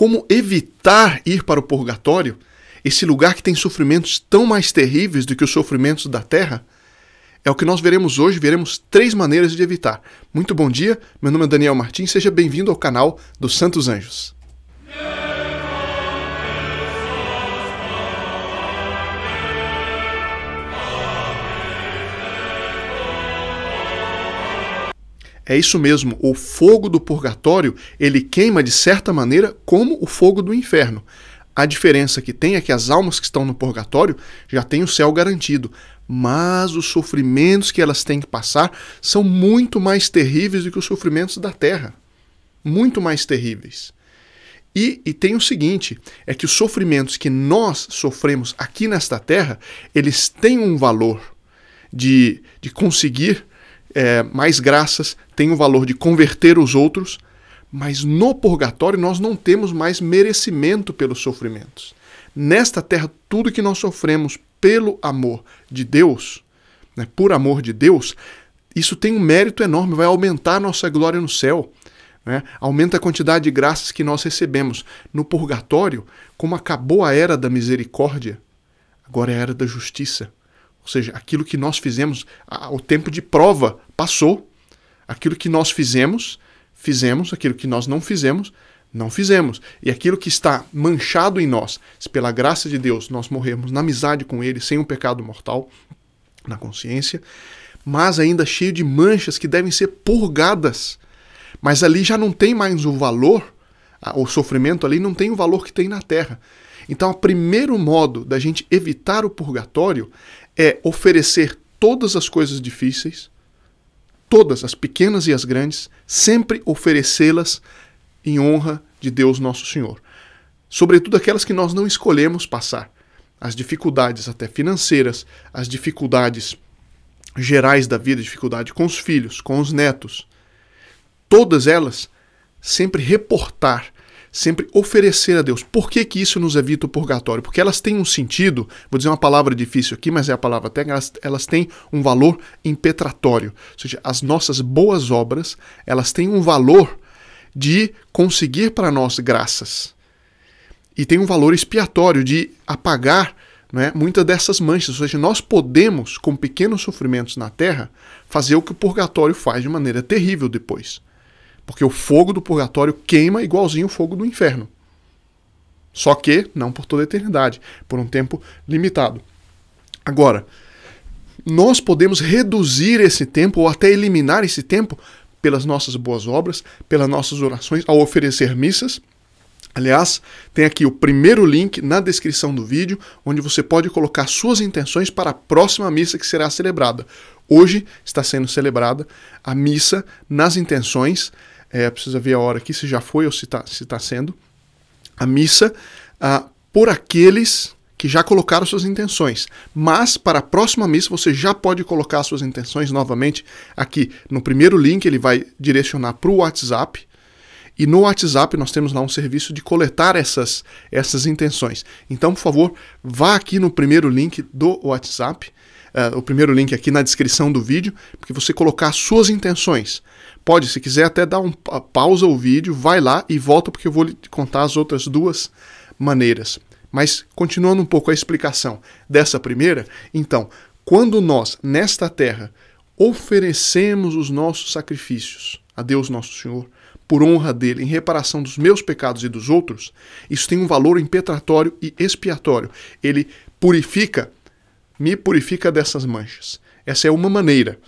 como evitar ir para o purgatório, esse lugar que tem sofrimentos tão mais terríveis do que os sofrimentos da terra, é o que nós veremos hoje, veremos três maneiras de evitar. Muito bom dia, meu nome é Daniel Martins, seja bem-vindo ao canal dos Santos Anjos. É isso mesmo, o fogo do purgatório, ele queima de certa maneira como o fogo do inferno. A diferença que tem é que as almas que estão no purgatório já têm o céu garantido, mas os sofrimentos que elas têm que passar são muito mais terríveis do que os sofrimentos da terra. Muito mais terríveis. E, e, tem o seguinte: é que os sofrimentos que nós sofremos aqui nesta terra, eles têm um valor de, de conseguir é, mais graças, tem o valor de converter os outros, mas no purgatório nós não temos mais merecimento pelos sofrimentos. Nesta terra, tudo que nós sofremos pelo amor de Deus, né, por amor de Deus, isso tem um mérito enorme, vai aumentar a nossa glória no céu. Né? Aumenta a quantidade de graças que nós recebemos. No purgatório, como acabou a era da misericórdia, agora é a era da justiça. Ou seja, aquilo que nós fizemos, o tempo de prova passou, aquilo que nós fizemos, fizemos, aquilo que nós não fizemos, não fizemos. E aquilo que está manchado em nós, se pela graça de Deus nós morrermos na amizade com Ele, sem um pecado mortal na consciência, mas ainda cheio de manchas que devem ser purgadas. Mas ali já não tem mais o valor, o sofrimento ali não tem o valor que tem na terra. Então, o primeiro modo da gente evitar o purgatório é oferecer todas as coisas difíceis, todas as pequenas e as grandes, sempre oferecê-las em honra de Deus nosso Senhor. Sobretudo aquelas que nós não escolhemos passar, as dificuldades até financeiras, as dificuldades gerais da vida, dificuldade com os filhos, com os netos, todas elas sempre reportar sempre oferecer a Deus. Por que, que isso nos evita é o purgatório? Porque elas têm um sentido, vou dizer uma palavra difícil aqui, mas é a palavra técnica, elas, elas têm um valor impetratório. Ou seja, as nossas boas obras, elas têm um valor de conseguir para nós graças. E tem um valor expiatório de apagar né, muitas dessas manchas. Ou seja, nós podemos, com pequenos sofrimentos na terra, fazer o que o purgatório faz de maneira terrível depois. Porque o fogo do purgatório queima igualzinho o fogo do inferno. Só que não por toda a eternidade, por um tempo limitado. Agora, nós podemos reduzir esse tempo ou até eliminar esse tempo pelas nossas boas obras, pelas nossas orações, ao oferecer missas. Aliás, tem aqui o primeiro link na descrição do vídeo, onde você pode colocar suas intenções para a próxima missa que será celebrada. Hoje está sendo celebrada a missa nas intenções é, precisa ver a hora aqui se já foi ou se está se tá sendo, a missa ah, por aqueles que já colocaram suas intenções. Mas para a próxima missa você já pode colocar suas intenções novamente aqui no primeiro link, ele vai direcionar para o WhatsApp. E no WhatsApp nós temos lá um serviço de coletar essas, essas intenções. Então, por favor, vá aqui no primeiro link do WhatsApp uh, o primeiro link aqui na descrição do vídeo, porque você colocar suas intenções. Pode, se quiser, até dar uma pausa o vídeo, vai lá e volta, porque eu vou lhe contar as outras duas maneiras. Mas continuando um pouco a explicação dessa primeira, então, quando nós, nesta terra, oferecemos os nossos sacrifícios a Deus nosso Senhor, por honra dele, em reparação dos meus pecados e dos outros, isso tem um valor impetratório e expiatório. Ele purifica me purifica dessas manchas. Essa é uma maneira.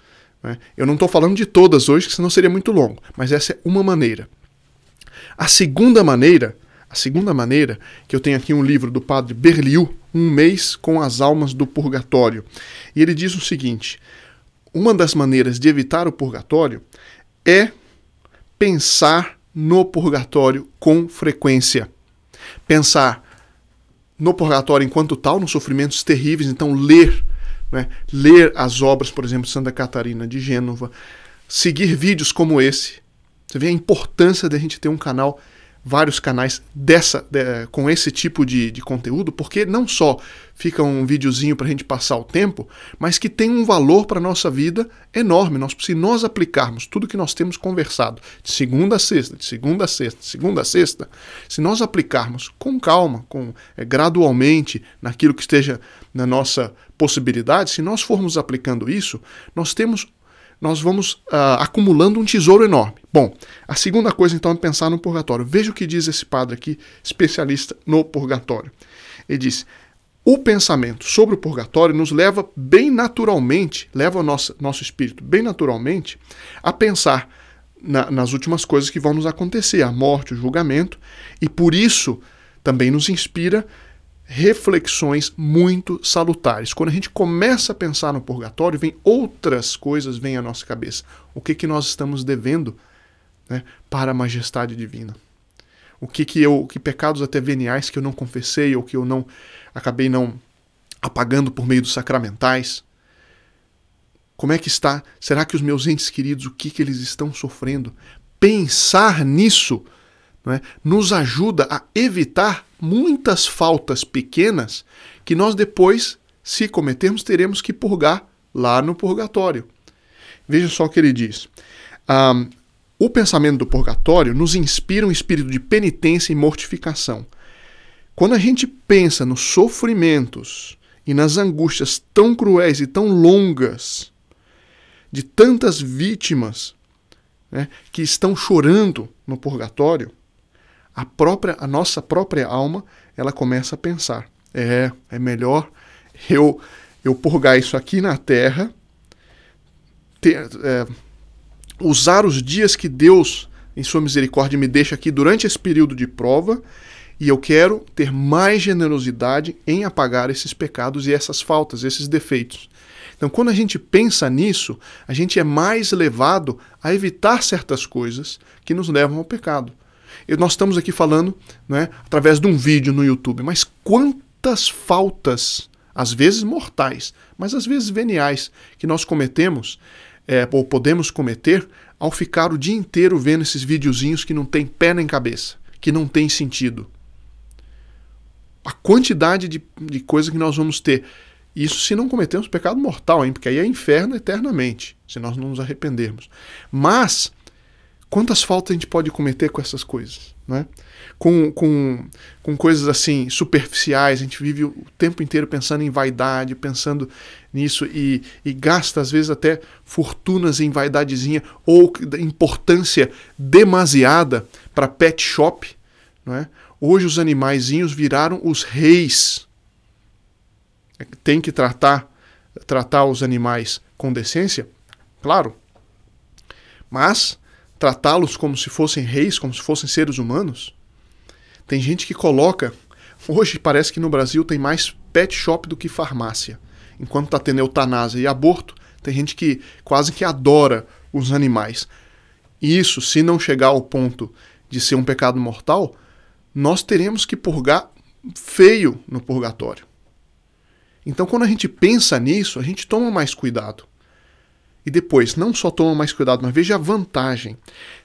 Né? Eu não estou falando de todas hoje, que senão seria muito longo, mas essa é uma maneira. A segunda maneira, a segunda maneira, que eu tenho aqui um livro do padre Berliu, Um Mês com as Almas do Purgatório. E ele diz o seguinte: uma das maneiras de evitar o purgatório é pensar no purgatório com frequência. Pensar no purgatório enquanto tal, nos sofrimentos terríveis. Então, ler, né, ler as obras, por exemplo, de Santa Catarina de Gênova, seguir vídeos como esse. Você vê a importância de a gente ter um canal vários canais dessa de, com esse tipo de, de conteúdo, porque não só fica um videozinho para a gente passar o tempo, mas que tem um valor para a nossa vida enorme. Nós, se nós aplicarmos tudo que nós temos conversado, de segunda a sexta, de segunda a sexta, de segunda a sexta, se nós aplicarmos com calma, com é, gradualmente, naquilo que esteja na nossa possibilidade, se nós formos aplicando isso, nós temos nós vamos uh, acumulando um tesouro enorme. Bom, a segunda coisa então é pensar no purgatório. Veja o que diz esse padre aqui, especialista no purgatório. Ele diz: o pensamento sobre o purgatório nos leva bem naturalmente, leva o nosso, nosso espírito bem naturalmente a pensar na, nas últimas coisas que vão nos acontecer, a morte, o julgamento, e por isso também nos inspira reflexões muito salutares. Quando a gente começa a pensar no purgatório, vem outras coisas vêm à nossa cabeça. O que que nós estamos devendo né, para a majestade divina? O que que eu, que pecados até veniais que eu não confessei ou que eu não acabei não apagando por meio dos sacramentais? Como é que está? Será que os meus entes queridos, o que que eles estão sofrendo? Pensar nisso é? nos ajuda a evitar muitas faltas pequenas que nós depois, se cometermos, teremos que purgar lá no purgatório. Veja só o que ele diz. Um, o pensamento do purgatório nos inspira um espírito de penitência e mortificação. Quando a gente pensa nos sofrimentos e nas angústias tão cruéis e tão longas de tantas vítimas né, que estão chorando no purgatório, a própria a nossa própria alma, ela começa a pensar: é, é melhor eu eu purgar isso aqui na terra, ter, é, usar os dias que Deus, em sua misericórdia, me deixa aqui durante esse período de prova, e eu quero ter mais generosidade em apagar esses pecados e essas faltas, esses defeitos. Então, quando a gente pensa nisso, a gente é mais levado a evitar certas coisas que nos levam ao pecado nós estamos aqui falando né, através de um vídeo no YouTube, mas quantas faltas, às vezes mortais, mas às vezes veniais, que nós cometemos é, ou podemos cometer ao ficar o dia inteiro vendo esses videozinhos que não tem pé nem cabeça, que não tem sentido. A quantidade de, de coisa que nós vamos ter. Isso se não cometermos pecado mortal, hein? porque aí é inferno eternamente, se nós não nos arrependermos. Mas quantas faltas a gente pode cometer com essas coisas, é? Com, com, com coisas assim superficiais, a gente vive o tempo inteiro pensando em vaidade, pensando nisso e, e gasta às vezes até fortunas em vaidadezinha ou importância demasiada para pet shop, não é? Hoje os animaizinhos viraram os reis. É tem que tratar tratar os animais com decência, claro. Mas tratá-los como se fossem reis, como se fossem seres humanos? Tem gente que coloca. Hoje parece que no Brasil tem mais pet shop do que farmácia. Enquanto está tendo eutanásia e aborto, tem gente que quase que adora os animais. E isso, se não chegar ao ponto de ser um pecado mortal, nós teremos que purgar feio no purgatório. Então, quando a gente pensa nisso, a gente toma mais cuidado. E depois, não só toma mais cuidado, mas veja a vantagem.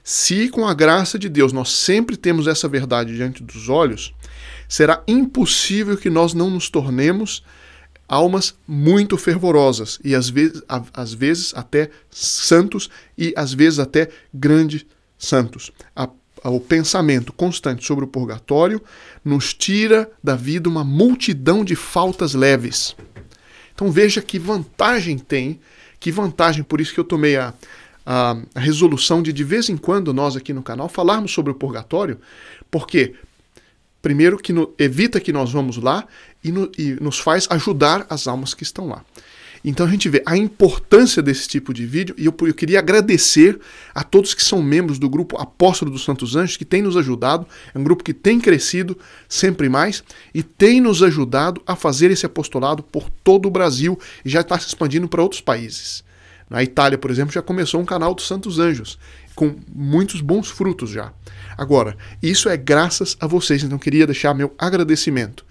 Se com a graça de Deus nós sempre temos essa verdade diante dos olhos, será impossível que nós não nos tornemos almas muito fervorosas e às vezes, às vezes até santos e às vezes até grandes santos. A, o pensamento constante sobre o purgatório nos tira da vida uma multidão de faltas leves. Então veja que vantagem tem que vantagem, por isso que eu tomei a, a, a resolução de, de vez em quando, nós aqui no canal, falarmos sobre o purgatório, porque Primeiro, que no, evita que nós vamos lá e, no, e, nos faz ajudar as almas que estão lá. Então a gente vê a importância desse tipo de vídeo e eu, eu, queria agradecer a todos que são membros do grupo Apóstolo dos Santos Anjos, que tem nos ajudado, é um grupo que tem crescido sempre mais e tem nos ajudado a fazer esse apostolado por todo o Brasil e já está se expandindo para outros países. Na Itália, por exemplo, já começou um canal dos Santos Anjos com muitos bons frutos já. Agora, isso é graças a vocês, então queria deixar meu agradecimento.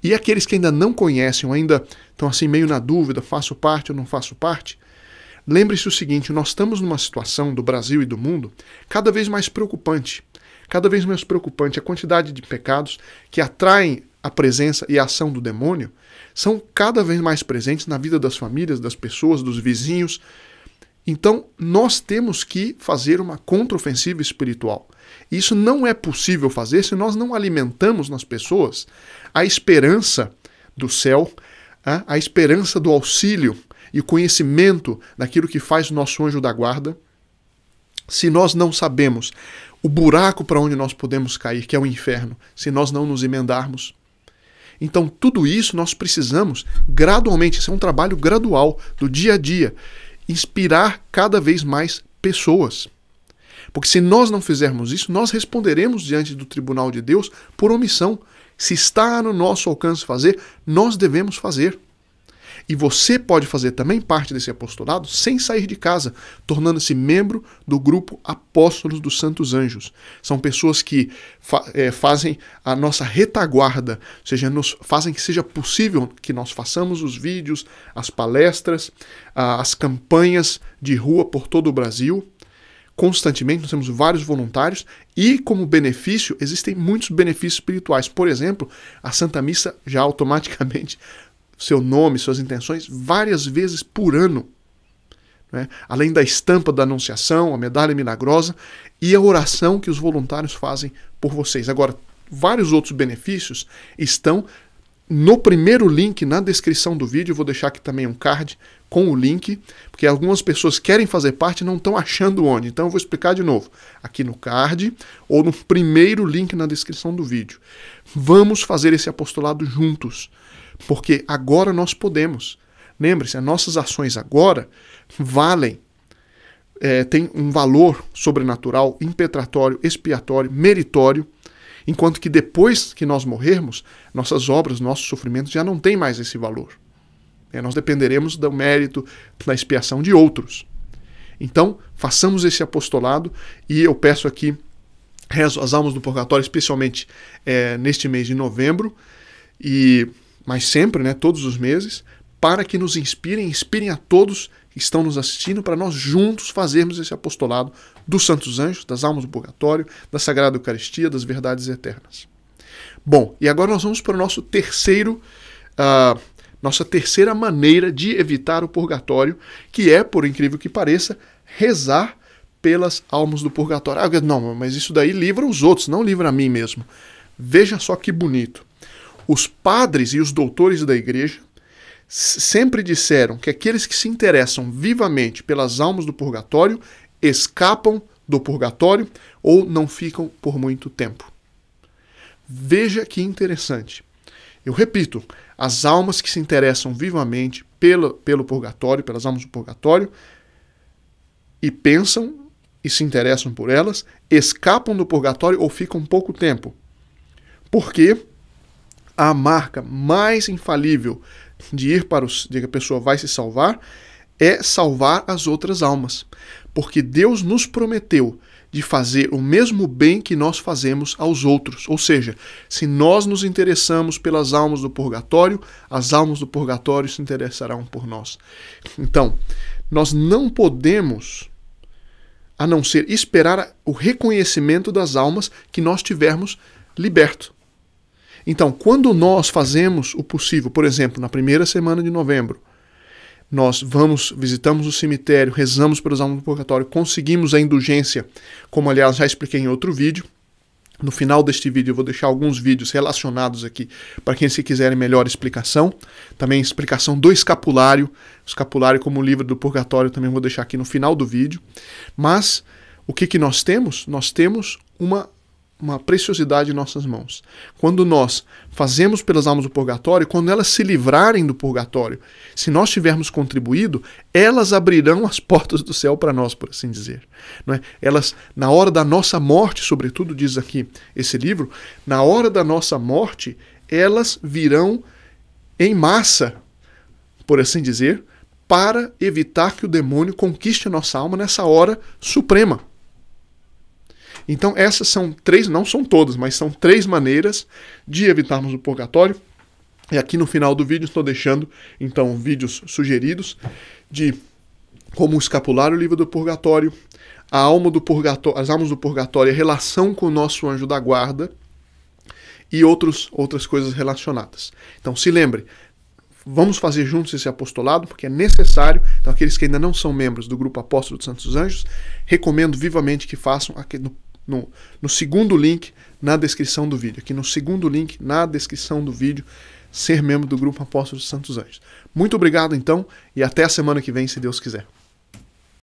E aqueles que ainda não conhecem, ou ainda estão assim meio na dúvida, faço parte ou não faço parte, lembre-se o seguinte, nós estamos numa situação do Brasil e do mundo cada vez mais preocupante. Cada vez mais preocupante a quantidade de pecados que atraem a presença e a ação do demônio são cada vez mais presentes na vida das famílias, das pessoas, dos vizinhos, então, nós temos que fazer uma contraofensiva espiritual. Isso não é possível fazer se nós não alimentamos nas pessoas a esperança do céu, ah, a esperança do auxílio e o conhecimento daquilo que faz o nosso anjo da guarda. Se nós não sabemos o buraco para onde nós podemos cair, que é o inferno, se nós não nos emendarmos. Então, tudo isso nós precisamos gradualmente, isso é um trabalho gradual, do dia a dia inspirar cada vez mais pessoas. Porque se nós não fizermos isso, nós responderemos diante do tribunal de Deus por omissão. Se está no nosso alcance fazer, nós devemos fazer. E você pode fazer também parte desse apostolado sem sair de casa, tornando-se membro do grupo Apóstolos dos Santos Anjos. São pessoas que fa é, fazem a nossa retaguarda, ou seja, nos, fazem que seja possível que nós façamos os vídeos, as palestras, as campanhas de rua por todo o Brasil constantemente, nós temos vários voluntários e, como benefício, existem muitos benefícios espirituais. Por exemplo, a Santa Missa já automaticamente seu nome, suas intenções, várias vezes por ano. Né? Além da estampa da Anunciação, a medalha milagrosa e a oração que os voluntários fazem por vocês. Agora, vários outros benefícios estão no primeiro link na descrição do vídeo. Eu vou deixar aqui também um card com o link, porque algumas pessoas querem fazer parte e não estão achando onde. Então eu vou explicar de novo, aqui no card ou no primeiro link na descrição do vídeo. Vamos fazer esse apostolado juntos porque agora nós podemos. Lembre-se, as nossas ações agora valem, é, têm um valor sobrenatural, impetratório, expiatório, meritório, enquanto que depois que nós morrermos, nossas obras, nossos sofrimentos já não têm mais esse valor. É, nós dependeremos do mérito, da expiação de outros. Então, façamos esse apostolado e eu peço aqui, rezo as almas do purgatório, especialmente é, neste mês de novembro, e mas sempre, né, todos os meses, para que nos inspirem, inspirem a todos que estão nos assistindo, para nós juntos fazermos esse apostolado dos santos anjos, das almas do purgatório, da Sagrada Eucaristia, das verdades eternas. Bom, e agora nós vamos para o nosso terceiro, uh, nossa terceira maneira de evitar o purgatório, que é, por incrível que pareça, rezar pelas almas do purgatório. Ah, não, mas isso daí livra os outros, não livra a mim mesmo. Veja só que bonito os padres e os doutores da igreja sempre disseram que aqueles que se interessam vivamente pelas almas do purgatório escapam do purgatório ou não ficam por muito tempo. Veja que interessante. Eu repito, as almas que se interessam vivamente pelo, pelo purgatório, pelas almas do purgatório, e pensam e se interessam por elas, escapam do purgatório ou ficam pouco tempo. Por quê? a marca mais infalível de ir para os, de que a pessoa vai se salvar é salvar as outras almas, porque Deus nos prometeu de fazer o mesmo bem que nós fazemos aos outros. Ou seja, se nós nos interessamos pelas almas do purgatório, as almas do purgatório se interessarão por nós. Então, nós não podemos a não ser esperar o reconhecimento das almas que nós tivermos liberto. Então, quando nós fazemos o possível, por exemplo, na primeira semana de novembro, nós vamos, visitamos o cemitério, rezamos pelos almas do purgatório, conseguimos a indulgência, como aliás já expliquei em outro vídeo. No final deste vídeo eu vou deixar alguns vídeos relacionados aqui para quem se quiserem melhor explicação. Também explicação do escapulário, escapulário como livro do purgatório também vou deixar aqui no final do vídeo. Mas o que, que nós temos? Nós temos uma uma preciosidade em nossas mãos. Quando nós fazemos pelas almas o purgatório, quando elas se livrarem do purgatório, se nós tivermos contribuído, elas abrirão as portas do céu para nós, por assim dizer. Não é? Elas, na hora da nossa morte, sobretudo diz aqui esse livro, na hora da nossa morte, elas virão em massa, por assim dizer, para evitar que o demônio conquiste a nossa alma nessa hora suprema. Então, essas são três, não são todas, mas são três maneiras de evitarmos o purgatório. E aqui no final do vídeo estou deixando, então, vídeos sugeridos de como escapular o livro do purgatório, a alma do purgatório, as almas do purgatório, a relação com o nosso anjo da guarda e outros, outras coisas relacionadas. Então, se lembre, vamos fazer juntos esse apostolado, porque é necessário. Então, aqueles que ainda não são membros do grupo Apóstolo dos Santos Anjos, recomendo vivamente que façam aqui no no, no segundo link na descrição do vídeo. Aqui no segundo link na descrição do vídeo, ser membro do Grupo Apóstolo dos Santos Anjos. Muito obrigado então e até a semana que vem, se Deus quiser.